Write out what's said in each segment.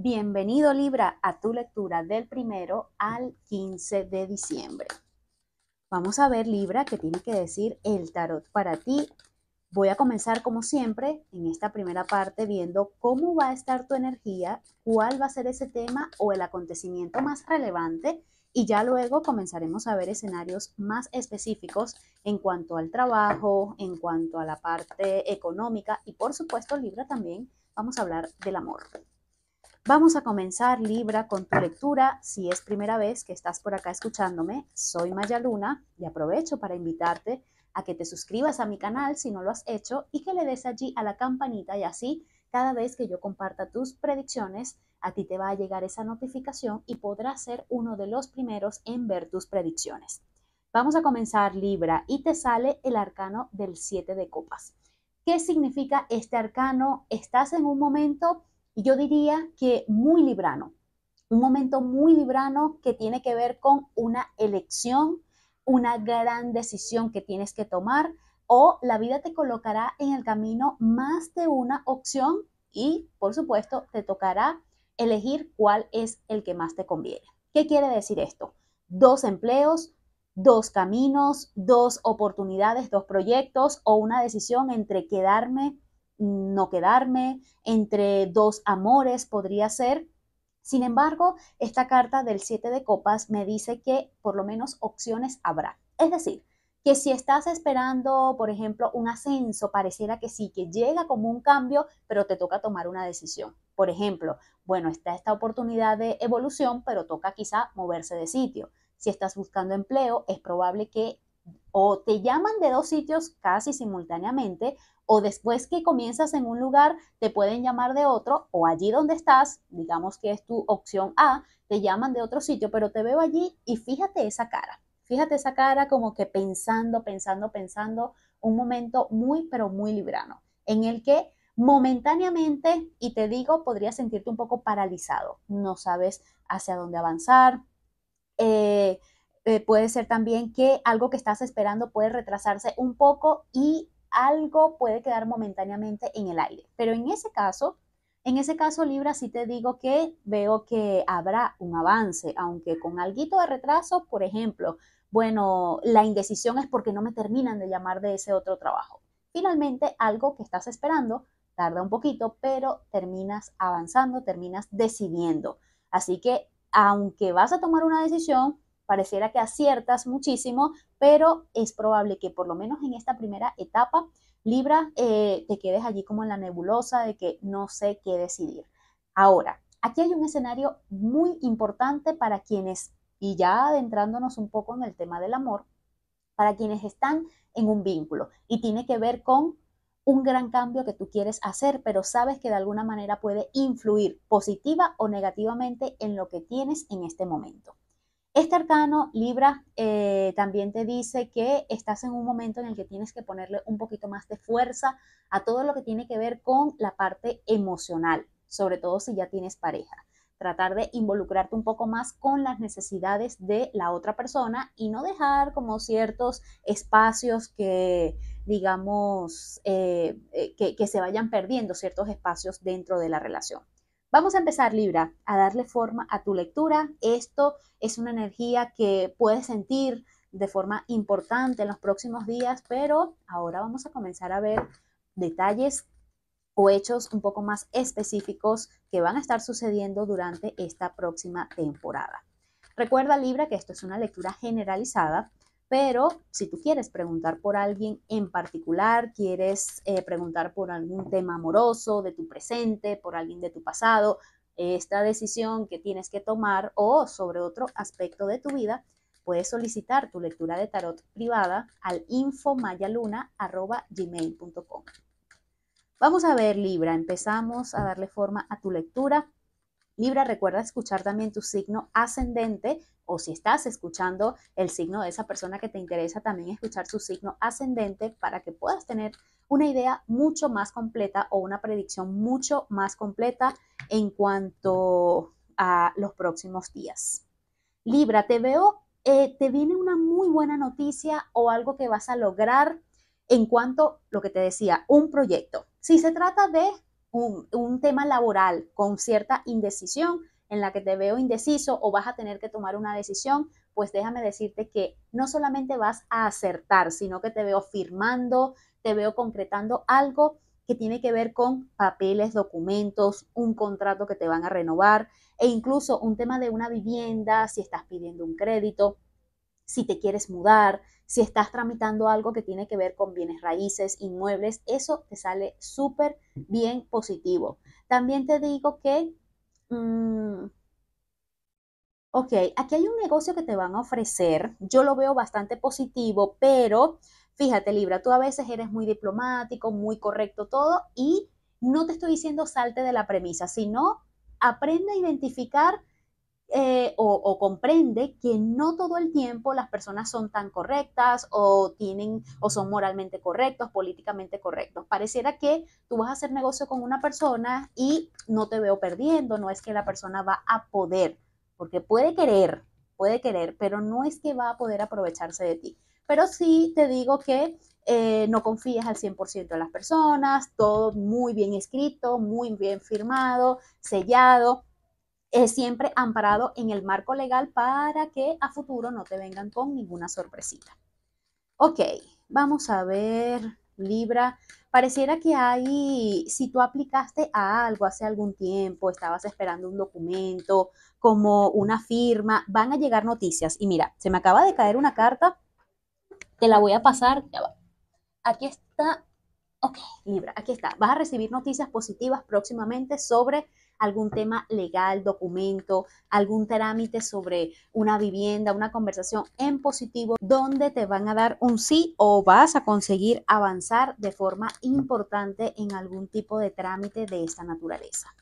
Bienvenido Libra a tu lectura del primero al 15 de diciembre. Vamos a ver Libra qué tiene que decir el tarot para ti. Voy a comenzar como siempre en esta primera parte viendo cómo va a estar tu energía, cuál va a ser ese tema o el acontecimiento más relevante y ya luego comenzaremos a ver escenarios más específicos en cuanto al trabajo, en cuanto a la parte económica y por supuesto Libra también vamos a hablar del amor. Vamos a comenzar Libra con tu lectura. Si es primera vez que estás por acá escuchándome, soy Maya Luna y aprovecho para invitarte a que te suscribas a mi canal si no lo has hecho y que le des allí a la campanita y así cada vez que yo comparta tus predicciones, a ti te va a llegar esa notificación y podrás ser uno de los primeros en ver tus predicciones. Vamos a comenzar Libra y te sale el arcano del 7 de copas. ¿Qué significa este arcano? Estás en un momento y yo diría que muy librano, un momento muy librano que tiene que ver con una elección, una gran decisión que tienes que tomar o la vida te colocará en el camino más de una opción y, por supuesto, te tocará elegir cuál es el que más te conviene. ¿Qué quiere decir esto? Dos empleos, dos caminos, dos oportunidades, dos proyectos o una decisión entre quedarme no quedarme, entre dos amores podría ser. Sin embargo, esta carta del 7 de copas me dice que por lo menos opciones habrá. Es decir, que si estás esperando, por ejemplo, un ascenso, pareciera que sí, que llega como un cambio, pero te toca tomar una decisión. Por ejemplo, bueno, está esta oportunidad de evolución, pero toca quizá moverse de sitio. Si estás buscando empleo, es probable que o te llaman de dos sitios casi simultáneamente, o después que comienzas en un lugar te pueden llamar de otro, o allí donde estás, digamos que es tu opción A, te llaman de otro sitio, pero te veo allí y fíjate esa cara, fíjate esa cara como que pensando, pensando, pensando, un momento muy, pero muy librano, en el que momentáneamente, y te digo, podrías sentirte un poco paralizado, no sabes hacia dónde avanzar. Eh, eh, puede ser también que algo que estás esperando puede retrasarse un poco y algo puede quedar momentáneamente en el aire. Pero en ese caso, en ese caso Libra, sí te digo que veo que habrá un avance, aunque con algo de retraso, por ejemplo, bueno, la indecisión es porque no me terminan de llamar de ese otro trabajo. Finalmente, algo que estás esperando tarda un poquito, pero terminas avanzando, terminas decidiendo. Así que, aunque vas a tomar una decisión, pareciera que aciertas muchísimo, pero es probable que por lo menos en esta primera etapa, Libra, eh, te quedes allí como en la nebulosa de que no sé qué decidir. Ahora, aquí hay un escenario muy importante para quienes, y ya adentrándonos un poco en el tema del amor, para quienes están en un vínculo y tiene que ver con un gran cambio que tú quieres hacer, pero sabes que de alguna manera puede influir positiva o negativamente en lo que tienes en este momento. Este arcano Libra eh, también te dice que estás en un momento en el que tienes que ponerle un poquito más de fuerza a todo lo que tiene que ver con la parte emocional, sobre todo si ya tienes pareja. Tratar de involucrarte un poco más con las necesidades de la otra persona y no dejar como ciertos espacios que, digamos, eh, eh, que se vayan perdiendo ciertos espacios dentro de la relación. Vamos a empezar, Libra, a darle forma a tu lectura. Esto es una energía que puedes sentir de forma importante en los próximos días, pero ahora vamos a comenzar a ver detalles o hechos un poco más específicos que van a estar sucediendo durante esta próxima temporada. Recuerda, Libra, que esto es una lectura generalizada pero si tú quieres preguntar por alguien en particular, quieres eh, preguntar por algún tema amoroso de tu presente, por alguien de tu pasado, esta decisión que tienes que tomar o sobre otro aspecto de tu vida, puedes solicitar tu lectura de tarot privada al infomayaluna.gmail.com. Vamos a ver Libra, empezamos a darle forma a tu lectura. Libra, recuerda escuchar también tu signo ascendente o si estás escuchando el signo de esa persona que te interesa, también escuchar su signo ascendente para que puedas tener una idea mucho más completa o una predicción mucho más completa en cuanto a los próximos días. Libra, te veo, eh, te viene una muy buena noticia o algo que vas a lograr en cuanto, lo que te decía, un proyecto. Si se trata de un, tema laboral con cierta indecisión, en la que te veo indeciso o vas a tener que tomar una decisión, pues déjame decirte que no solamente vas a acertar, sino que te veo firmando, te veo concretando algo que tiene que ver con papeles, documentos, un contrato que te van a renovar e incluso un tema de una vivienda, si estás pidiendo un crédito si te quieres mudar, si estás tramitando algo que tiene que ver con bienes raíces, inmuebles, eso te sale súper bien positivo. También te digo que, mm, ok, aquí hay un negocio que te van a ofrecer, yo lo veo bastante positivo, pero fíjate Libra, tú a veces eres muy diplomático, muy correcto todo y no te estoy diciendo salte de la premisa, sino aprende a identificar eh, o, comprende que no todo el tiempo las personas son tan correctas o tienen o son moralmente correctos, políticamente correctos. Pareciera que tú vas a hacer negocio con una persona y no te veo perdiendo, no es que la persona va a poder, porque puede querer, puede querer, pero no es que va a poder aprovecharse de ti. Pero sí te digo que eh, no confíes al 100% en las personas, todo muy bien escrito, muy bien firmado, sellado siempre amparado en el marco legal para que a futuro no te vengan con ninguna sorpresita. Ok, vamos a ver, Libra, pareciera que hay, si tú aplicaste a algo hace algún tiempo, estabas esperando un documento, como una firma, van a llegar noticias. Y mira, se me acaba de caer una carta, te la voy a pasar, Aquí está, ok, Libra, aquí está. Vas a recibir noticias positivas próximamente sobre algún tema legal, documento, algún trámite sobre una vivienda, una conversación en positivo, donde te van a dar un sí o vas a conseguir avanzar de forma importante en algún tipo de trámite de esta naturaleza.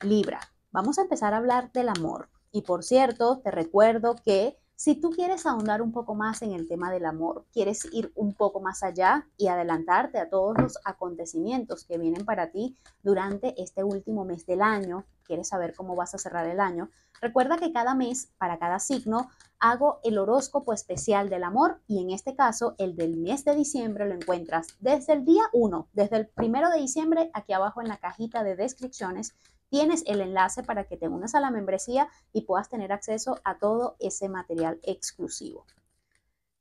Libra, vamos a empezar a hablar del amor. Y por cierto, te recuerdo que si tú quieres ahondar un poco más en el tema del amor, quieres ir un poco más allá y adelantarte a todos los acontecimientos que vienen para ti durante este último mes del año, quieres saber cómo vas a cerrar el año, recuerda que cada mes, para cada signo, hago el horóscopo especial del amor y en este caso el del mes de diciembre lo encuentras desde el día 1, desde el primero de diciembre, aquí abajo en la cajita de descripciones tienes el enlace para que te unas a la membresía y puedas tener acceso a todo ese material exclusivo.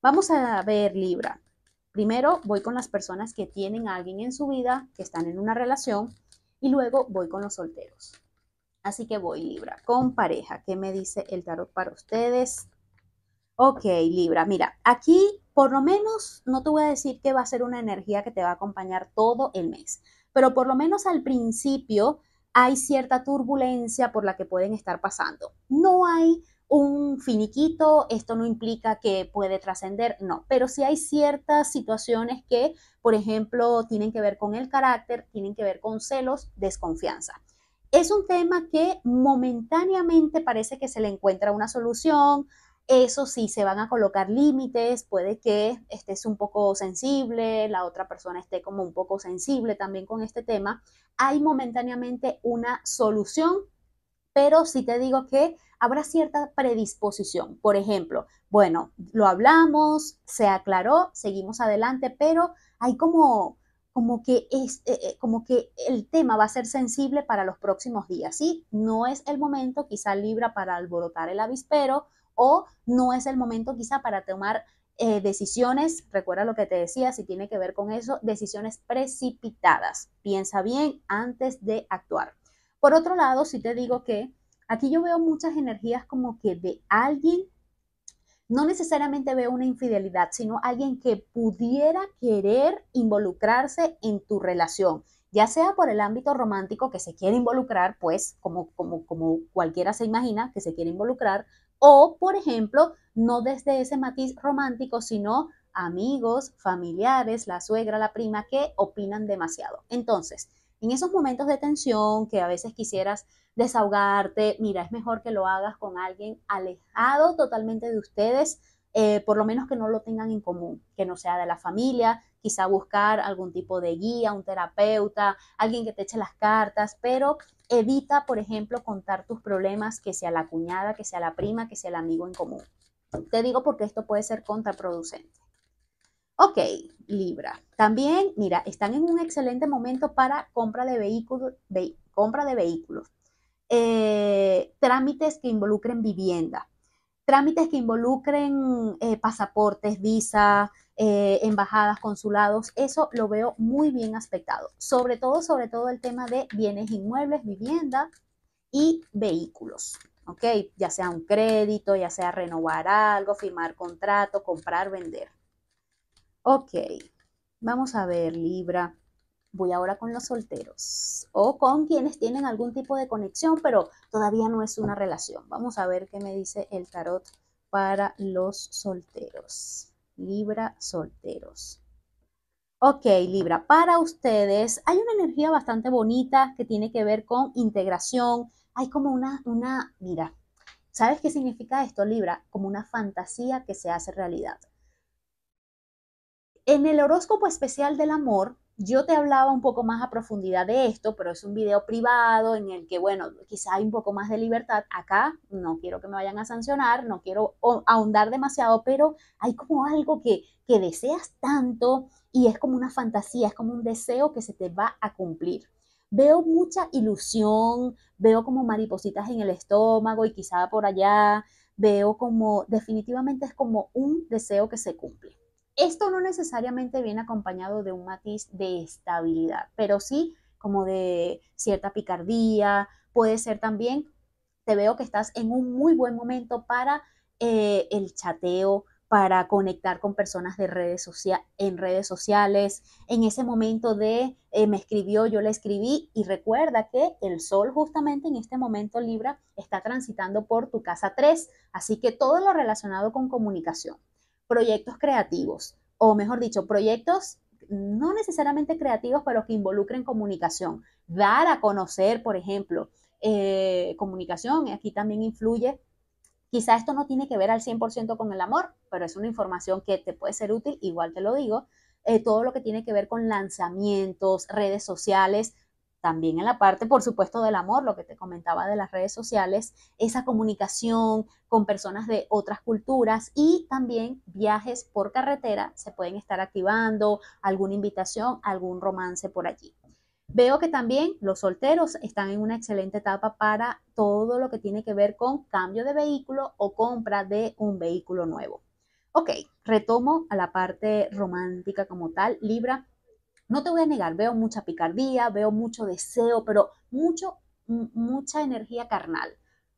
Vamos a ver Libra. Primero voy con las personas que tienen a alguien en su vida, que están en una relación, y luego voy con los solteros. Así que voy Libra, con pareja. ¿Qué me dice el tarot para ustedes? Ok, Libra, mira, aquí por lo menos no te voy a decir que va a ser una energía que te va a acompañar todo el mes, pero por lo menos al principio hay cierta turbulencia por la que pueden estar pasando. No hay un finiquito, esto no implica que puede trascender, no, pero sí hay ciertas situaciones que, por ejemplo, tienen que ver con el carácter, tienen que ver con celos, desconfianza. Es un tema que momentáneamente parece que se le encuentra una solución, eso sí, se van a colocar límites, puede que estés un poco sensible, la otra persona esté como un poco sensible también con este tema. Hay momentáneamente una solución, pero sí te digo que habrá cierta predisposición. Por ejemplo, bueno, lo hablamos, se aclaró, seguimos adelante, pero hay como que, eh, eh, como que el tema va a ser sensible para los próximos días, ¿sí? No es el momento, quizá Libra, para alborotar el avispero o no es el momento quizá para tomar eh, decisiones, recuerda lo que te decía, si tiene que ver con eso, decisiones precipitadas. Piensa bien antes de actuar. Por otro lado, si te digo que aquí yo veo muchas energías como que de alguien, no necesariamente veo una infidelidad, sino alguien que pudiera querer involucrarse en tu relación, ya sea por el ámbito romántico que se quiere involucrar, pues como cualquiera se imagina que se quiere involucrar, o, por ejemplo, no desde ese matiz romántico, sino amigos, familiares, la suegra, la prima, que opinan demasiado. Entonces, en esos momentos de tensión que a veces quisieras desahogarte, mira, es mejor que lo hagas con alguien alejado totalmente de ustedes, eh, por lo menos que no lo tengan en común, que no sea de la familia, quizá buscar algún tipo de guía, un terapeuta, alguien que te eche las cartas, pero Evita, por ejemplo, contar tus problemas que sea la cuñada, que sea la prima, que sea el amigo en común. Te digo porque esto puede ser contraproducente. Ok, Libra. También, mira, están en un excelente momento para compra de, compra de vehículos, eh, trámites que involucren vivienda trámites que involucren eh, pasaportes, visas, eh, embajadas, consulados, eso lo veo muy bien aspectado. Sobre todo, sobre todo el tema de bienes inmuebles, vivienda y vehículos. ¿Ok? Ya sea un crédito, ya sea renovar algo, firmar contrato, comprar, vender. Ok, vamos a ver, Libra. Voy ahora con los solteros o con quienes tienen algún tipo de conexión, pero todavía no es una relación. Vamos a ver qué me dice el tarot para los solteros. Libra, solteros. Ok, Libra, para ustedes hay una energía bastante bonita que tiene que ver con integración. Hay como una, una, mira, ¿sabes qué significa esto, Libra? Como una fantasía que se hace realidad. En el horóscopo especial del amor, yo te hablaba un poco más a profundidad de esto, pero es un video privado en el que, bueno, quizá hay un poco más de libertad. Acá no quiero que me vayan a sancionar, no quiero ahondar demasiado, pero hay como algo que, que deseas tanto y es como una fantasía, es como un deseo que se te va a cumplir veo mucha ilusión, veo como maripositas en el estómago y quizá por allá, veo como definitivamente es como un deseo que se cumple. Esto no necesariamente viene acompañado de un matiz de estabilidad, pero sí como de cierta picardía, puede ser también, te veo que estás en un muy buen momento para eh, el chateo, para conectar con personas de redes en redes sociales, en ese momento de eh, me escribió, yo le escribí y recuerda que el sol justamente en este momento Libra está transitando por tu casa 3, así que todo lo relacionado con comunicación proyectos creativos, o mejor dicho, proyectos no necesariamente creativos, pero que involucren comunicación. Dar a conocer, por ejemplo, eh, comunicación, aquí también influye. Quizá esto no tiene que ver al 100% con el amor, pero es una información que te puede ser útil, igual te lo digo. Eh, todo lo que tiene que ver con lanzamientos, redes sociales, también en la parte, por supuesto, del amor, lo que te comentaba de las redes sociales, esa comunicación con personas de otras culturas y también viajes por carretera se pueden estar activando, alguna invitación, algún romance por allí. Veo que también los solteros están en una excelente etapa para todo lo que tiene que ver con cambio de vehículo o compra de un vehículo nuevo. Ok, retomo a la parte romántica como tal, Libra no te voy a negar, veo mucha picardía, veo mucho deseo, pero mucho, mucha energía carnal.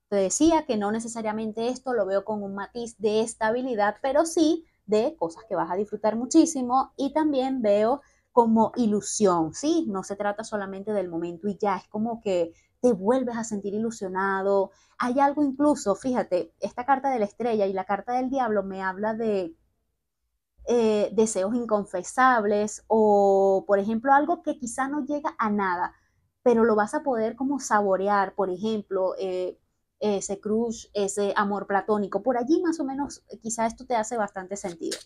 Te decía que no necesariamente esto lo veo con un matiz de estabilidad, pero sí de cosas que vas a disfrutar muchísimo y también veo como ilusión, ¿sí? No se trata solamente del momento y ya, es como que te vuelves a sentir ilusionado. Hay algo incluso, fíjate, esta carta de la estrella y la carta del diablo me habla de eh, deseos inconfesables o, por ejemplo, algo que quizá no llega a nada, pero lo vas a poder como saborear, por ejemplo, eh, ese crush, ese amor platónico. Por allí más o menos eh, quizá esto te hace bastante sentido.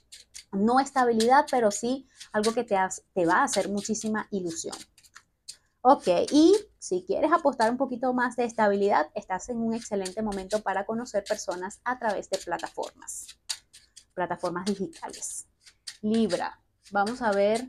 No estabilidad, pero sí algo que te, te va a hacer muchísima ilusión. Ok, y si quieres apostar un poquito más de estabilidad, estás en un excelente momento para conocer personas a través de plataformas, plataformas digitales. Libra, vamos a ver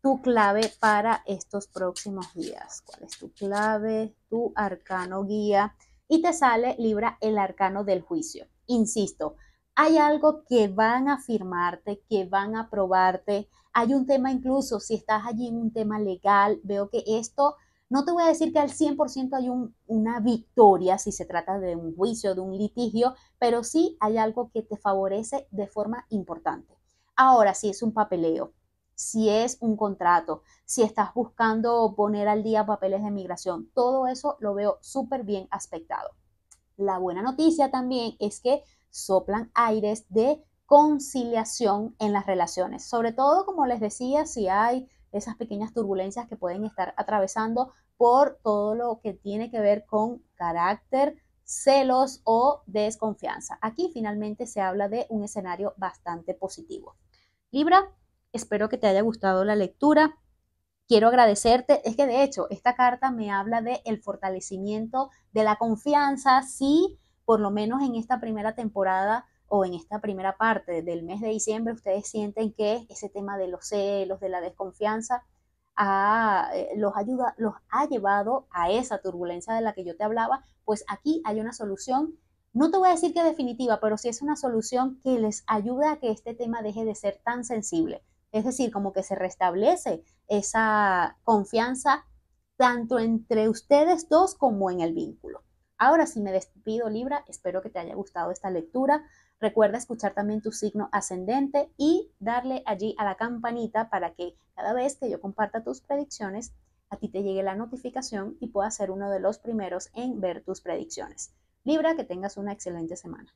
tu clave para estos próximos días. ¿Cuál es tu clave? Tu arcano guía. Y te sale Libra el arcano del juicio. Insisto, hay algo que van a firmarte, que van a probarte. Hay un tema incluso, si estás allí en un tema legal, veo que esto, no te voy a decir que al 100% hay una victoria si se trata de un juicio, de un litigio, pero sí hay algo que te favorece de forma importante. Ahora, si es un papeleo, si es un contrato, si estás buscando poner al día papeles de migración, todo eso lo veo súper bien aspectado. La buena noticia también es que soplan aires de conciliación en las relaciones, sobre todo como les decía, si hay esas pequeñas turbulencias que pueden estar atravesando por todo lo que tiene que ver con carácter, celos o desconfianza. Aquí finalmente se habla de un escenario bastante positivo. Libra, espero que te haya gustado la lectura. Quiero agradecerte, es que de hecho esta carta me habla de el fortalecimiento de la confianza, si por lo menos en esta primera temporada o en esta primera parte del mes de diciembre ustedes sienten que ese tema de los celos, de la desconfianza, eh, los, ayuda, los ha llevado a esa turbulencia de la que yo te hablaba, pues aquí hay una solución no te voy a decir que definitiva, pero sí es una solución que les ayuda a que este tema deje de ser tan sensible. Es decir, como que se restablece esa confianza tanto entre ustedes dos como en el vínculo. Ahora sí me despido Libra, espero que te haya gustado esta lectura. Recuerda escuchar también tu signo ascendente y darle allí a la campanita para que cada vez que yo comparta tus predicciones, a ti te llegue la notificación y puedas ser uno de los primeros en ver tus predicciones. Libra, que tengas una excelente semana.